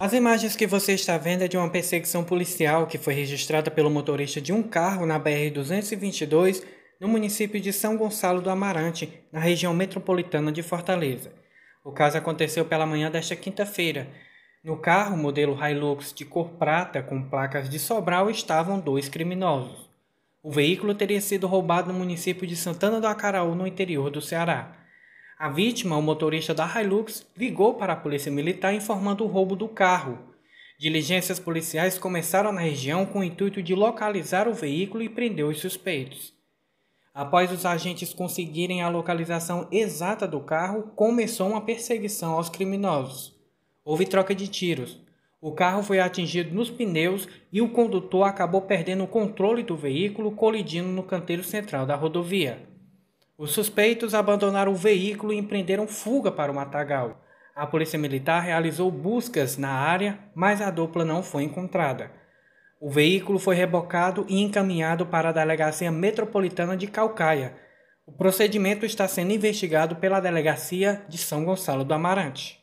As imagens que você está vendo é de uma perseguição policial que foi registrada pelo motorista de um carro na BR-222, no município de São Gonçalo do Amarante, na região metropolitana de Fortaleza. O caso aconteceu pela manhã desta quinta-feira. No carro modelo Hilux de cor prata com placas de Sobral estavam dois criminosos. O veículo teria sido roubado no município de Santana do Acaraú, no interior do Ceará. A vítima, o motorista da Hilux, ligou para a polícia militar informando o roubo do carro. Diligências policiais começaram na região com o intuito de localizar o veículo e prender os suspeitos. Após os agentes conseguirem a localização exata do carro, começou uma perseguição aos criminosos. Houve troca de tiros. O carro foi atingido nos pneus e o condutor acabou perdendo o controle do veículo, colidindo no canteiro central da rodovia. Os suspeitos abandonaram o veículo e empreenderam fuga para o matagal. A polícia militar realizou buscas na área, mas a dupla não foi encontrada. O veículo foi rebocado e encaminhado para a Delegacia Metropolitana de Calcaia. O procedimento está sendo investigado pela Delegacia de São Gonçalo do Amarante.